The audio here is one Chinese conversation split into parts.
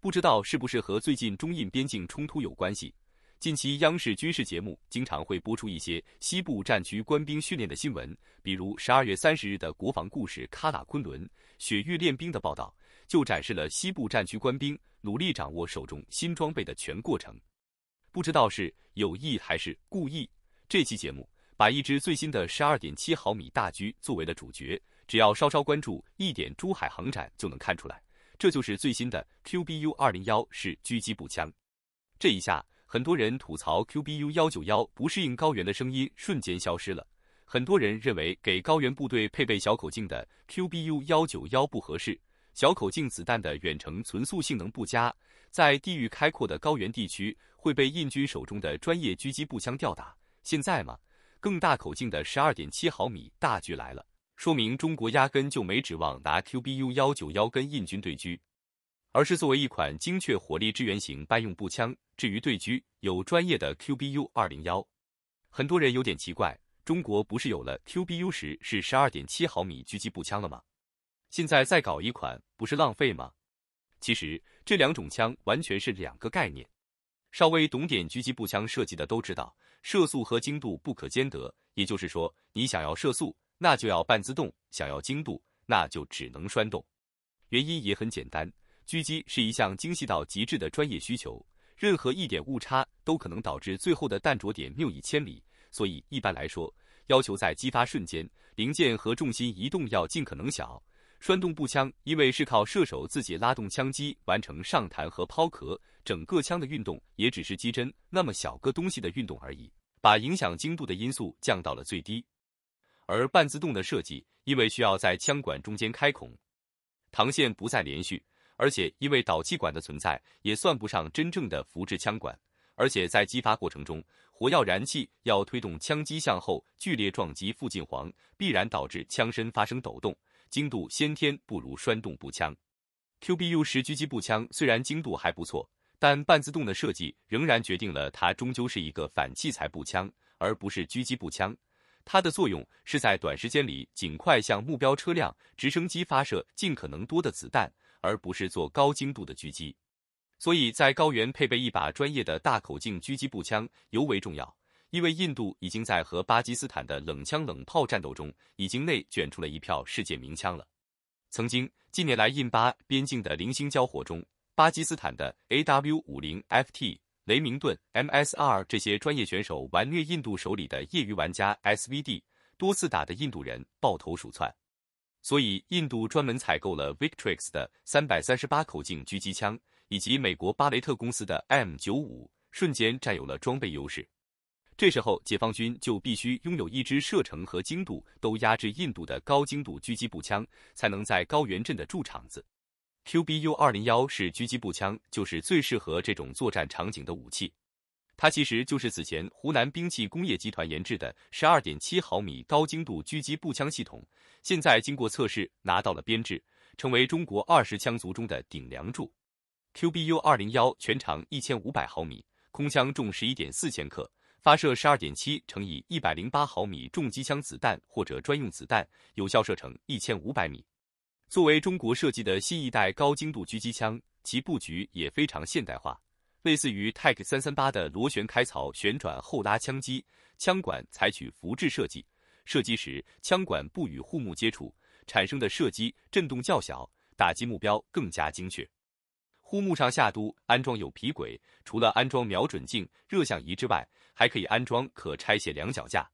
不知道是不是和最近中印边境冲突有关系？近期央视军事节目经常会播出一些西部战区官兵训练的新闻，比如十二月三十日的《国防故事》“喀喇昆仑雪域练兵”的报道，就展示了西部战区官兵努力掌握手中新装备的全过程。不知道是有意还是故意，这期节目把一支最新的十二点七毫米大狙作为了主角。只要稍稍关注一点珠海航展，就能看出来。这就是最新的 QBU 二零幺式狙击步枪，这一下，很多人吐槽 QBU 幺九幺不适应高原的声音瞬间消失了。很多人认为给高原部队配备小口径的 QBU 幺九幺不合适，小口径子弹的远程存速性能不佳，在地域开阔的高原地区会被印军手中的专业狙击步枪吊打。现在嘛，更大口径的十二点七毫米大狙来了。说明中国压根就没指望拿 QBU 幺九幺跟印军对狙，而是作为一款精确火力支援型班用步枪。至于对狙，有专业的 QBU 二零幺。很多人有点奇怪，中国不是有了 QBU 十是十二点七毫米狙击步枪了吗？现在再搞一款，不是浪费吗？其实这两种枪完全是两个概念。稍微懂点狙击步枪设计的都知道，射速和精度不可兼得。也就是说，你想要射速。那就要半自动，想要精度，那就只能栓动。原因也很简单，狙击是一项精细到极致的专业需求，任何一点误差都可能导致最后的弹着点谬以千里。所以一般来说，要求在击发瞬间，零件和重心移动要尽可能小。栓动步枪因为是靠射手自己拉动枪机完成上弹和抛壳，整个枪的运动也只是机针那么小个东西的运动而已，把影响精度的因素降到了最低。而半自动的设计，因为需要在枪管中间开孔，膛线不再连续，而且因为导气管的存在，也算不上真正的复制枪管。而且在击发过程中，火药燃气要推动枪机向后，剧烈撞击附近簧，必然导致枪身发生抖动，精度先天不如栓动步枪。QBU 十狙击步枪虽然精度还不错，但半自动的设计仍然决定了它终究是一个反器材步枪，而不是狙击步枪。它的作用是在短时间里尽快向目标车辆、直升机发射尽可能多的子弹，而不是做高精度的狙击。所以在高原配备一把专业的大口径狙击步枪尤为重要，因为印度已经在和巴基斯坦的冷枪冷炮战斗中，已经内卷出了一票世界名枪了。曾经近年来印巴边境的零星交火中，巴基斯坦的 A W 五零 F T。雷明顿、M.S.R 这些专业选手完虐印度手里的业余玩家，S.V.D 多次打的印度人抱头鼠窜。所以印度专门采购了 Victrex 的三百三十八口径狙击枪，以及美国巴雷特公司的 M 九五，瞬间占有了装备优势。这时候解放军就必须拥有一支射程和精度都压制印度的高精度狙击步枪，才能在高原镇的驻场子。QBU 二零幺是狙击步枪，就是最适合这种作战场景的武器。它其实就是此前湖南兵器工业集团研制的十二点七毫米高精度狙击步枪系统，现在经过测试拿到了编制，成为中国二十枪族中的顶梁柱。QBU 二零幺全长一千五百毫米，空枪重十一点四千克，发射十二点七乘以一百零八毫米重机枪子弹或者专用子弹，有效射程一千五百米。作为中国设计的新一代高精度狙击枪，其布局也非常现代化，类似于 t 克 p 三338的螺旋开槽旋转后拉枪机，枪管采取浮置设计，射击时枪管不与护木接触，产生的射击震动较小，打击目标更加精确。护木上下都安装有皮轨，除了安装瞄准镜、热像仪之外，还可以安装可拆卸两脚架。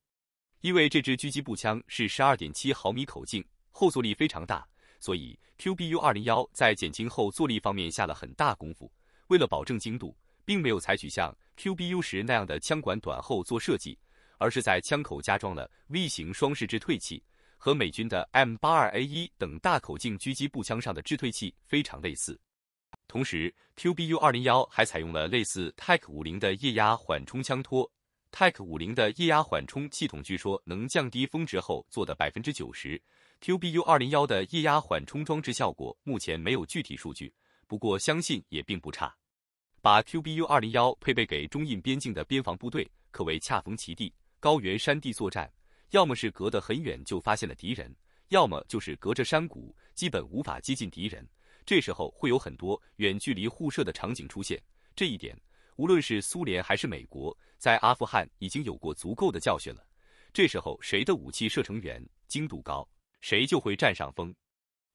因为这支狙击步枪是12.7毫米口径，后坐力非常大。所以 QBU 二零幺在减轻后坐力方面下了很大功夫，为了保证精度，并没有采取像 QBU 十那样的枪管短后座设计，而是在枪口加装了 V 型双式制退器，和美军的 M 八二 A 一等大口径狙击步枪上的制退器非常类似。同时，QBU 二零幺还采用了类似 t a c 五零的液压缓冲枪托 t a c 五零的液压缓冲系统据说能降低峰值后做的百分之九十。QBU 二零幺的液压缓冲装置效果目前没有具体数据，不过相信也并不差。把 QBU 二零幺配备给中印边境的边防部队，可谓恰逢其地。高原山地作战，要么是隔得很远就发现了敌人，要么就是隔着山谷基本无法接近敌人。这时候会有很多远距离互射的场景出现。这一点，无论是苏联还是美国，在阿富汗已经有过足够的教训了。这时候谁的武器射程远、精度高？谁就会占上风。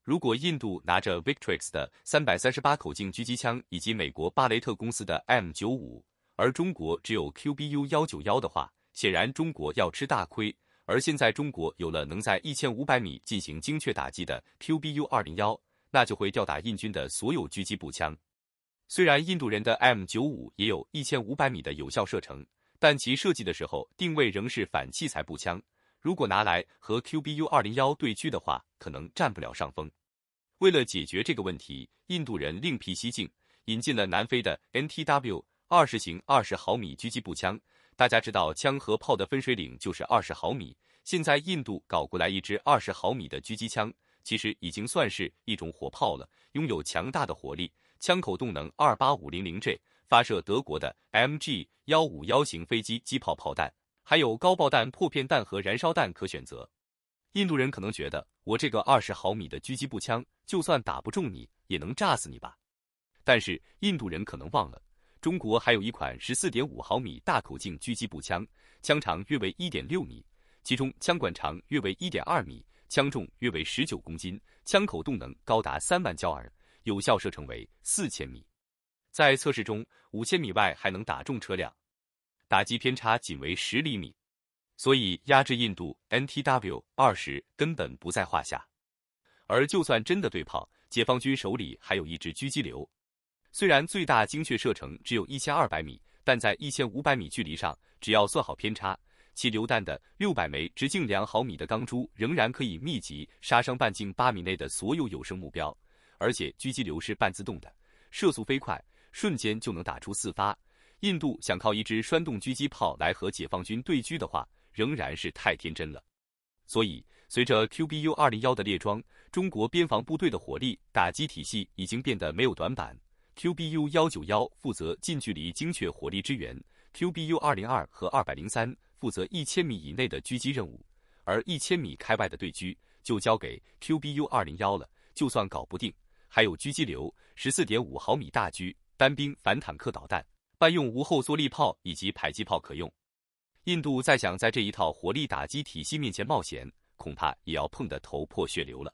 如果印度拿着 Victrex 的三百三十八口径狙击枪，以及美国巴雷特公司的 M 九五，而中国只有 QBU 幺九幺的话，显然中国要吃大亏。而现在中国有了能在一千五百米进行精确打击的 QBU 二零幺，那就会吊打印军的所有狙击步枪。虽然印度人的 M 九五也有一千五百米的有效射程，但其设计的时候定位仍是反器材步枪。如果拿来和 QBU 二零幺对狙的话，可能占不了上风。为了解决这个问题，印度人另辟蹊径，引进了南非的 NTW 二十型二十毫米狙击步枪。大家知道，枪和炮的分水岭就是二十毫米。现在印度搞过来一支二十毫米的狙击枪，其实已经算是一种火炮了，拥有强大的火力，枪口动能二八五零零 J，发射德国的 MG 幺五幺型飞机机炮炮弹。还有高爆弹、破片弹和燃烧弹可选择。印度人可能觉得我这个二十毫米的狙击步枪，就算打不中你，也能炸死你吧？但是印度人可能忘了，中国还有一款十四点五毫米大口径狙击步枪，枪长约为一点六米，其中枪管长约为一点二米，枪重约为十九公斤，枪口动能高达三万焦耳，有效射程为四千米，在测试中五千米外还能打中车辆。打击偏差仅为十厘米，所以压制印度 N T W 二十根本不在话下。而就算真的对炮，解放军手里还有一支狙击流，虽然最大精确射程只有一千二百米，但在一千五百米距离上，只要算好偏差，其榴弹的六百枚直径两毫米的钢珠仍然可以密集杀伤半径八米内的所有有生目标。而且狙击流是半自动的，射速飞快，瞬间就能打出四发。印度想靠一支栓动狙击炮来和解放军对狙的话，仍然是太天真了。所以，随着 QBU 二零幺的列装，中国边防部队的火力打击体系已经变得没有短板。QBU 幺九幺负责近距离精确火力支援，QBU 二零二和二百零三负责一千米以内的狙击任务，而一千米开外的对狙就交给 QBU 二零幺了。就算搞不定，还有狙击流十四点五毫米大狙、单兵反坦克导弹。半用无后坐力炮以及迫击炮可用，印度再想在这一套火力打击体系面前冒险，恐怕也要碰得头破血流了。